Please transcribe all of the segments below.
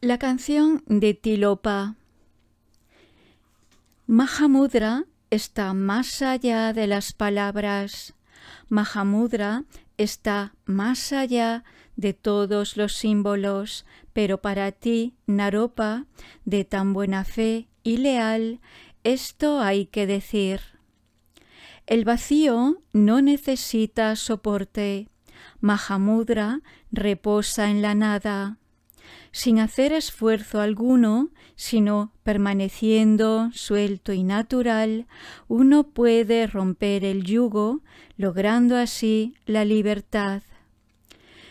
La canción de Tilopa. Mahamudra está más allá de las palabras. Mahamudra está más allá de todos los símbolos, pero para ti, Naropa, de tan buena fe y leal, esto hay que decir. El vacío no necesita soporte. Mahamudra reposa en la nada sin hacer esfuerzo alguno, sino permaneciendo suelto y natural, uno puede romper el yugo, logrando así la libertad.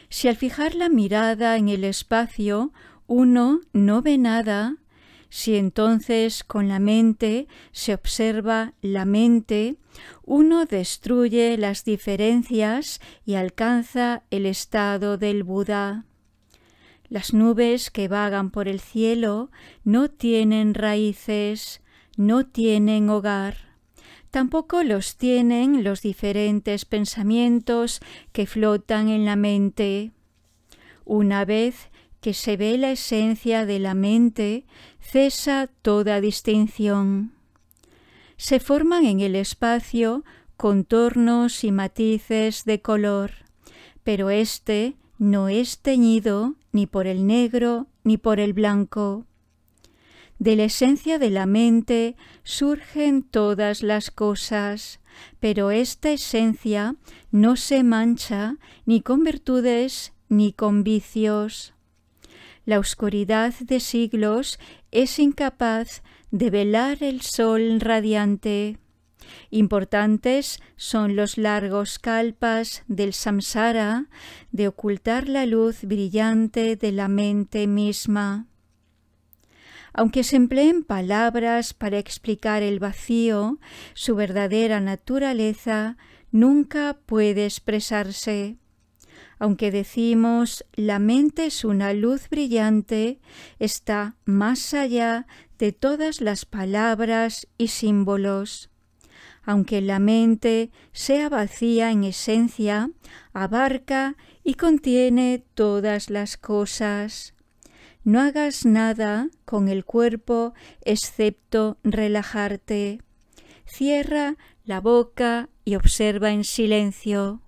Si al fijar la mirada en el espacio uno no ve nada, si entonces con la mente se observa la mente, uno destruye las diferencias y alcanza el estado del Buda. Las nubes que vagan por el cielo no tienen raíces, no tienen hogar. Tampoco los tienen los diferentes pensamientos que flotan en la mente. Una vez que se ve la esencia de la mente, cesa toda distinción. Se forman en el espacio contornos y matices de color, pero éste no es teñido ni por el negro ni por el blanco. De la esencia de la mente surgen todas las cosas, pero esta esencia no se mancha ni con virtudes ni con vicios. La oscuridad de siglos es incapaz de velar el sol radiante. Importantes son los largos kalpas del samsara de ocultar la luz brillante de la mente misma. Aunque se empleen palabras para explicar el vacío, su verdadera naturaleza nunca puede expresarse. Aunque decimos la mente es una luz brillante, está más allá de todas las palabras y símbolos aunque la mente sea vacía en esencia, abarca y contiene todas las cosas. No hagas nada con el cuerpo excepto relajarte. Cierra la boca y observa en silencio.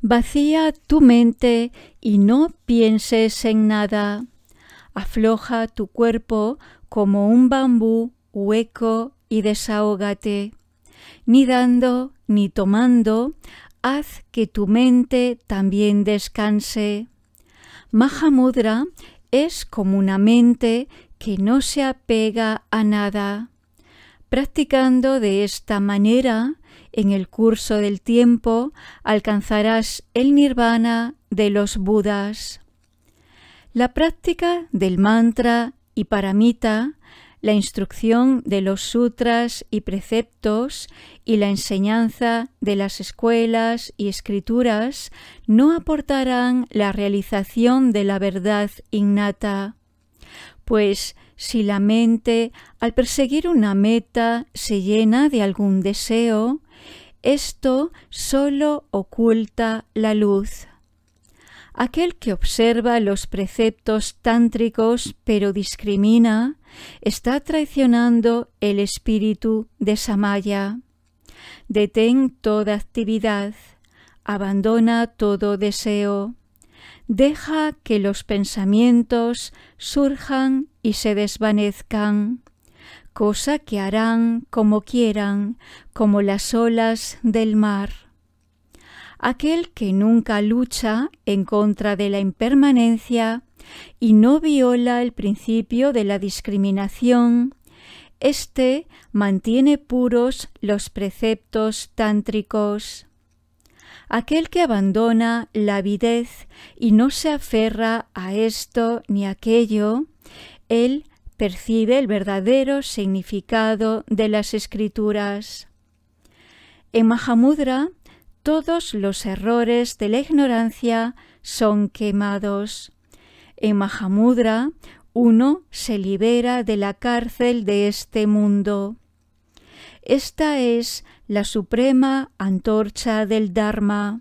Vacía tu mente y no pienses en nada. Afloja tu cuerpo como un bambú hueco y desahógate. Ni dando ni tomando, haz que tu mente también descanse. Mahamudra es como una mente que no se apega a nada. Practicando de esta manera, en el curso del tiempo alcanzarás el nirvana de los Budas. La práctica del mantra y paramita la instrucción de los sutras y preceptos y la enseñanza de las escuelas y escrituras no aportarán la realización de la verdad innata, pues si la mente, al perseguir una meta, se llena de algún deseo, esto solo oculta la luz. Aquel que observa los preceptos tántricos pero discrimina, está traicionando el espíritu de Samaya. Detén toda actividad, abandona todo deseo, deja que los pensamientos surjan y se desvanezcan, cosa que harán como quieran, como las olas del mar aquel que nunca lucha en contra de la impermanencia y no viola el principio de la discriminación, éste mantiene puros los preceptos tántricos. Aquel que abandona la avidez y no se aferra a esto ni aquello, él percibe el verdadero significado de las escrituras. En Mahamudra todos los errores de la ignorancia son quemados. En Mahamudra uno se libera de la cárcel de este mundo. Esta es la suprema antorcha del Dharma.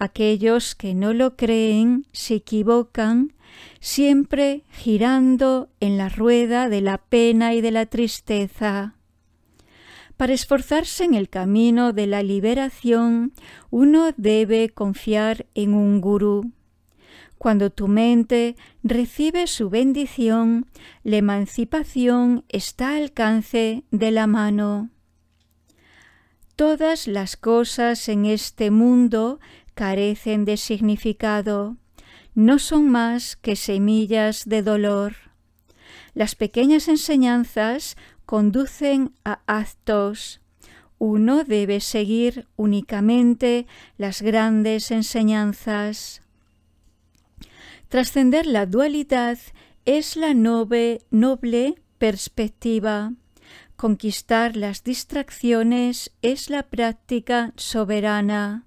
Aquellos que no lo creen se equivocan, siempre girando en la rueda de la pena y de la tristeza. Para esforzarse en el camino de la liberación, uno debe confiar en un gurú. Cuando tu mente recibe su bendición, la emancipación está al alcance de la mano. Todas las cosas en este mundo carecen de significado, no son más que semillas de dolor. Las pequeñas enseñanzas conducen a actos. Uno debe seguir únicamente las grandes enseñanzas. Trascender la dualidad es la noble, perspectiva. Conquistar las distracciones es la práctica soberana.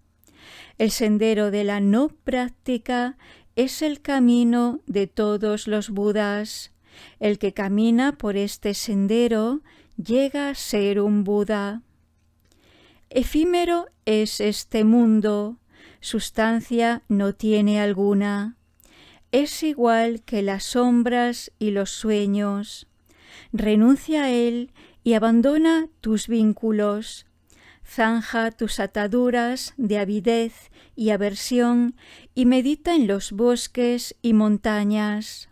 El sendero de la no práctica es el camino de todos los Budas. El que camina por este sendero llega a ser un Buda. Efímero es este mundo, sustancia no tiene alguna. Es igual que las sombras y los sueños. Renuncia a él y abandona tus vínculos. Zanja tus ataduras de avidez y aversión y medita en los bosques y montañas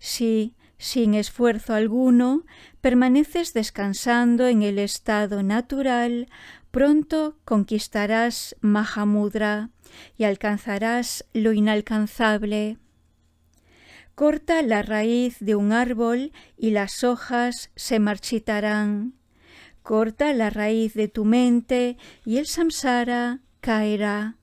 si, sin esfuerzo alguno, permaneces descansando en el estado natural, pronto conquistarás Mahamudra y alcanzarás lo inalcanzable. Corta la raíz de un árbol y las hojas se marchitarán. Corta la raíz de tu mente y el samsara caerá.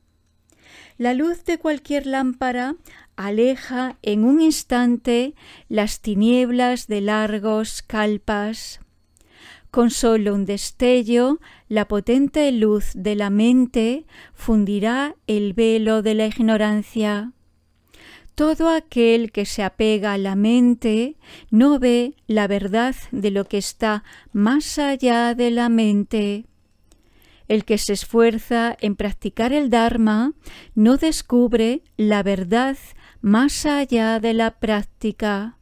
La luz de cualquier lámpara aleja en un instante las tinieblas de largos calpas. Con solo un destello, la potente luz de la mente fundirá el velo de la ignorancia. Todo aquel que se apega a la mente no ve la verdad de lo que está más allá de la mente. El que se esfuerza en practicar el Dharma no descubre la verdad más allá de la práctica.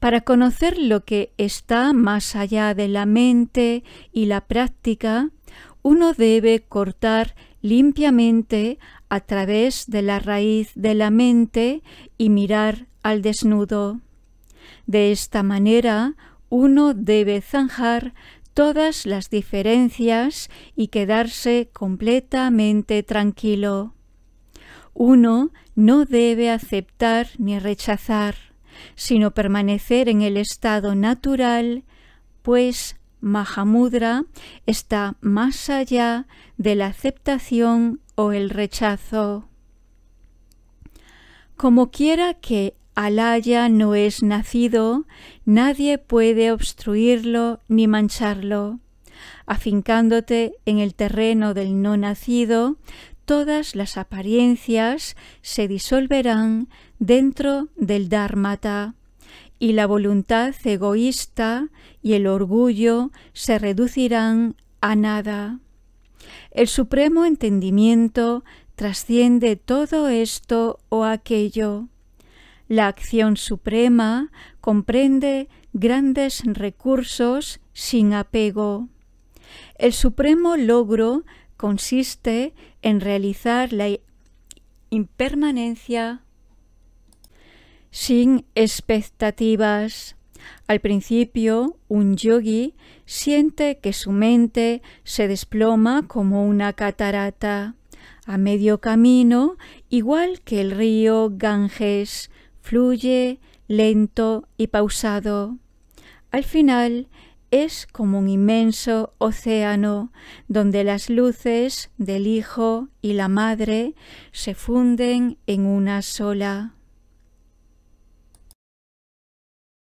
Para conocer lo que está más allá de la mente y la práctica, uno debe cortar limpiamente a través de la raíz de la mente y mirar al desnudo. De esta manera, uno debe zanjar todas las diferencias y quedarse completamente tranquilo. Uno no debe aceptar ni rechazar, sino permanecer en el estado natural, pues Mahamudra está más allá de la aceptación o el rechazo. Como quiera que Alaya no es nacido, nadie puede obstruirlo ni mancharlo. Afincándote en el terreno del no nacido, todas las apariencias se disolverán dentro del Dharmata y la voluntad egoísta y el orgullo se reducirán a nada. El supremo entendimiento trasciende todo esto o aquello. La acción suprema comprende grandes recursos sin apego. El supremo logro consiste en realizar la impermanencia sin expectativas. Al principio, un yogi siente que su mente se desploma como una catarata. A medio camino, igual que el río Ganges, fluye lento y pausado. Al final, es como un inmenso océano donde las luces del Hijo y la Madre se funden en una sola.